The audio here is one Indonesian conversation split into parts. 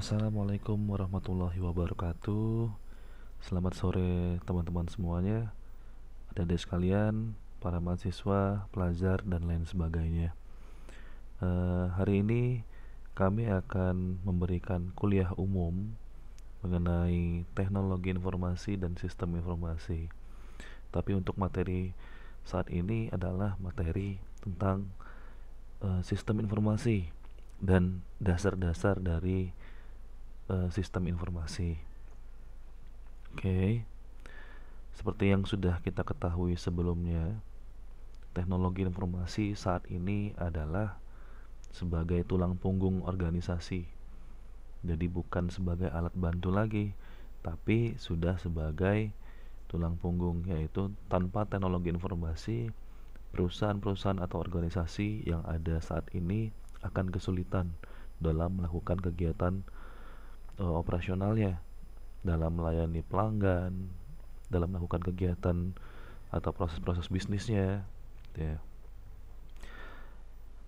Assalamualaikum warahmatullahi wabarakatuh Selamat sore teman-teman semuanya Ada adik sekalian, para mahasiswa, pelajar, dan lain sebagainya e, Hari ini kami akan memberikan kuliah umum Mengenai teknologi informasi dan sistem informasi Tapi untuk materi saat ini adalah materi tentang e, sistem informasi dan dasar-dasar dari Eh, sistem informasi. Oke. Okay. Seperti yang sudah kita ketahui sebelumnya, teknologi informasi saat ini adalah sebagai tulang punggung organisasi. Jadi bukan sebagai alat bantu lagi, tapi sudah sebagai tulang punggung yaitu tanpa teknologi informasi perusahaan-perusahaan atau organisasi yang ada saat ini akan kesulitan dalam melakukan kegiatan uh, operasionalnya dalam melayani pelanggan, dalam melakukan kegiatan atau proses-proses bisnisnya, gitu ya.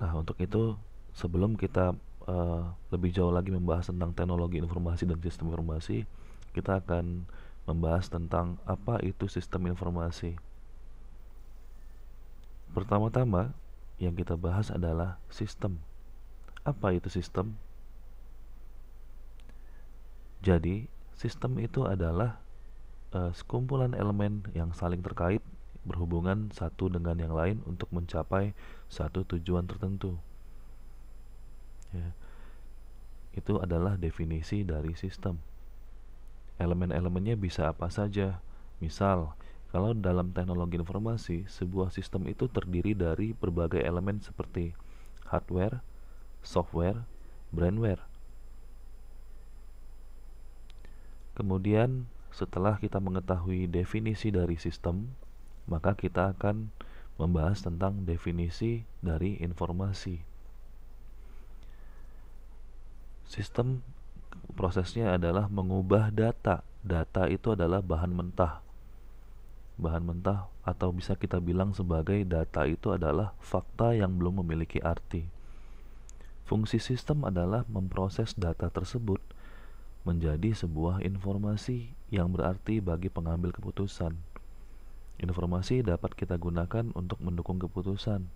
Nah, untuk itu sebelum kita uh, lebih jauh lagi membahas tentang teknologi informasi dan sistem informasi, kita akan membahas tentang apa itu sistem informasi. Pertama-tama, yang kita bahas adalah sistem. Apa itu sistem? Jadi, sistem itu adalah uh, sekumpulan elemen yang saling terkait berhubungan satu dengan yang lain untuk mencapai satu tujuan tertentu. Ya. Itu adalah definisi dari sistem. Elemen-elemennya bisa apa saja. Misal, kalau dalam teknologi informasi, sebuah sistem itu terdiri dari berbagai elemen seperti hardware, software, brandware. Kemudian setelah kita mengetahui definisi dari sistem, maka kita akan membahas tentang definisi dari informasi. Sistem prosesnya adalah mengubah data. Data itu adalah bahan mentah. Bahan mentah atau bisa kita bilang sebagai data itu adalah fakta yang belum memiliki arti. Fungsi sistem adalah memproses data tersebut menjadi sebuah informasi yang berarti bagi pengambil keputusan. Informasi dapat kita gunakan untuk mendukung keputusan,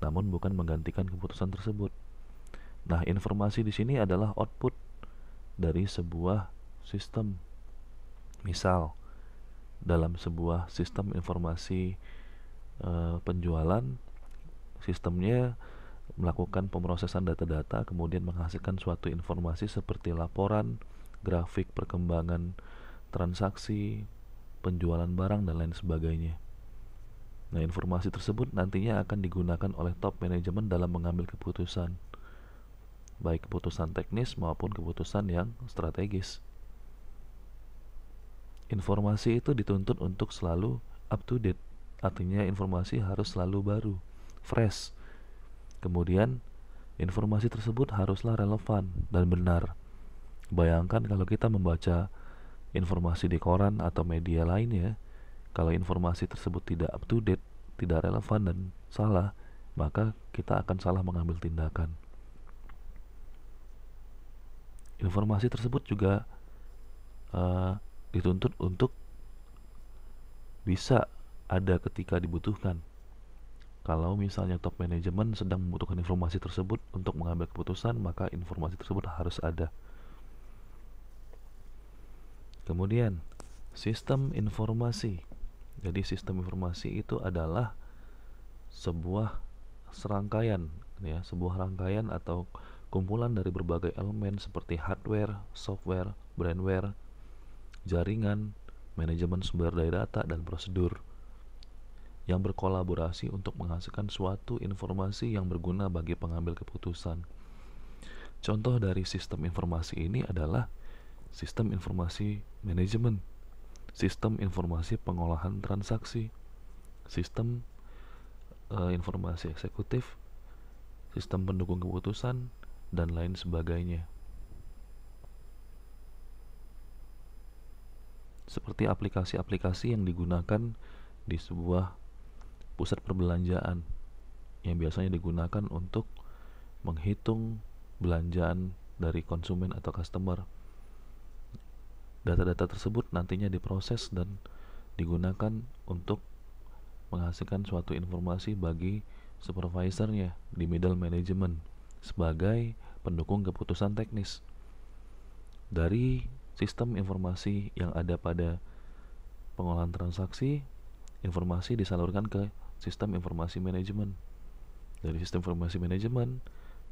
namun bukan menggantikan keputusan tersebut. Nah, informasi di sini adalah output dari sebuah sistem. Misal, dalam sebuah sistem informasi e, penjualan, sistemnya melakukan pemrosesan data-data, kemudian menghasilkan suatu informasi seperti laporan, grafik perkembangan transaksi, penjualan barang dan lain sebagainya. Nah, informasi tersebut nantinya akan digunakan oleh top manajemen dalam mengambil keputusan, baik keputusan teknis maupun keputusan yang strategis. Informasi itu dituntut untuk selalu up to date, artinya informasi harus selalu baru, fresh. Kemudian, informasi tersebut haruslah relevan dan benar Bayangkan kalau kita membaca informasi di koran atau media lainnya, kalau informasi tersebut tidak up to date, tidak relevan dan salah, maka kita akan salah mengambil tindakan. Informasi tersebut juga uh, dituntut untuk bisa ada ketika dibutuhkan. Kalau misalnya top manajemen sedang membutuhkan informasi tersebut untuk mengambil keputusan, maka informasi tersebut harus ada. Kemudian sistem informasi. Jadi sistem informasi itu adalah sebuah serangkaian ya, sebuah rangkaian atau kumpulan dari berbagai elemen seperti hardware, software, brandware, jaringan, manajemen sumber daya data dan prosedur yang berkolaborasi untuk menghasilkan suatu informasi yang berguna bagi pengambil keputusan. Contoh dari sistem informasi ini adalah sistem informasi manajemen, sistem informasi pengolahan transaksi, sistem e, informasi eksekutif, sistem pendukung keputusan, dan lain sebagainya. Seperti aplikasi-aplikasi yang digunakan di sebuah pusat perbelanjaan yang biasanya digunakan untuk menghitung belanjaan dari konsumen atau customer. Data-data tersebut nantinya diproses dan digunakan untuk menghasilkan suatu informasi bagi supervisornya di middle management sebagai pendukung keputusan teknis. Dari sistem informasi yang ada pada pengolahan transaksi, informasi disalurkan ke sistem informasi manajemen. Dari sistem informasi manajemen,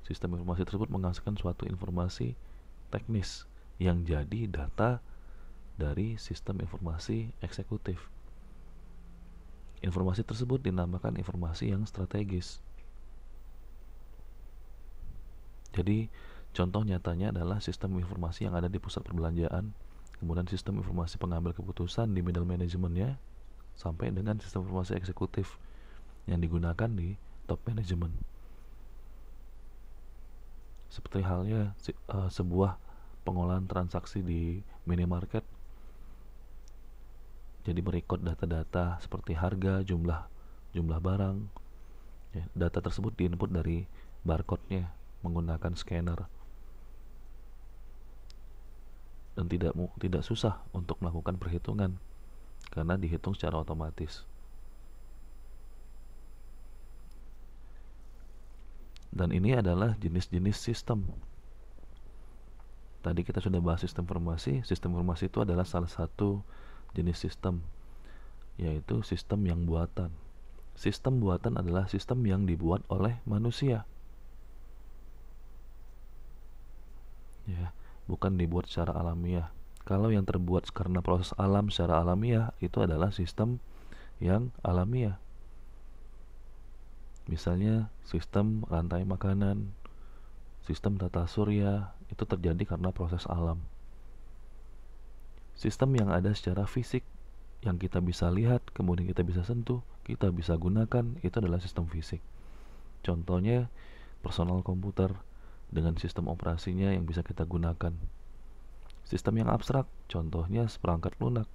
sistem informasi tersebut menghasilkan suatu informasi teknis yang jadi data dari sistem informasi eksekutif. Informasi tersebut dinamakan informasi yang strategis. Jadi, contoh nyatanya adalah sistem informasi yang ada di pusat perbelanjaan, kemudian sistem informasi pengambil keputusan di middle managementnya, sampai dengan sistem informasi eksekutif yang digunakan di top management. Seperti halnya eh, sebuah pengolahan transaksi di minimarket jadi merekod data-data seperti harga jumlah jumlah barang ya, data tersebut diinput dari barcode-nya menggunakan scanner dan tidak tidak susah untuk melakukan perhitungan karena dihitung secara otomatis dan ini adalah jenis-jenis sistem tadi kita sudah bahas sistem informasi sistem informasi itu adalah salah satu jenis sistem yaitu sistem yang buatan. Sistem buatan adalah sistem yang dibuat oleh manusia. Ya, bukan dibuat secara alamiah. Kalau yang terbuat karena proses alam secara alamiah itu adalah sistem yang alamiah. Misalnya sistem rantai makanan, sistem tata surya itu terjadi karena proses alam sistem yang ada secara fisik yang kita bisa lihat, kemudian kita bisa sentuh, kita bisa gunakan, itu adalah sistem fisik. Contohnya personal komputer dengan sistem operasinya yang bisa kita gunakan. Sistem yang abstrak, contohnya seperangkat lunak.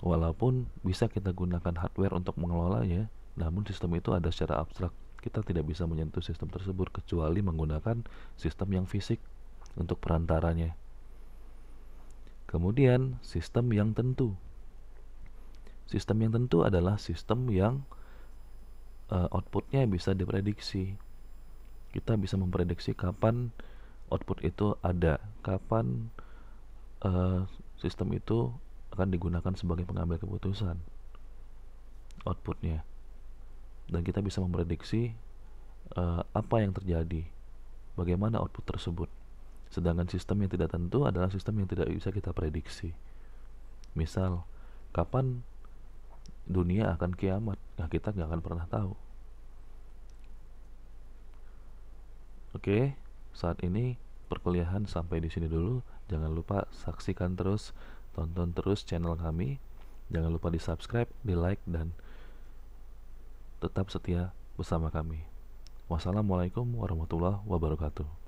Walaupun bisa kita gunakan hardware untuk mengelolanya, namun sistem itu ada secara abstrak. Kita tidak bisa menyentuh sistem tersebut kecuali menggunakan sistem yang fisik untuk perantaranya. Kemudian sistem yang tentu. Sistem yang tentu adalah sistem yang uh, outputnya bisa diprediksi. Kita bisa memprediksi kapan output itu ada, kapan uh, sistem itu akan digunakan sebagai pengambil keputusan outputnya. Dan kita bisa memprediksi uh, apa yang terjadi, bagaimana output tersebut. Sedangkan sistem yang tidak tentu adalah sistem yang tidak bisa kita prediksi. Misal, kapan dunia akan kiamat? Nah, kita nggak akan pernah tahu. Oke, saat ini perkuliahan sampai di sini dulu. Jangan lupa saksikan terus, tonton terus channel kami. Jangan lupa di subscribe, di like, dan tetap setia bersama kami. Wassalamualaikum warahmatullahi wabarakatuh.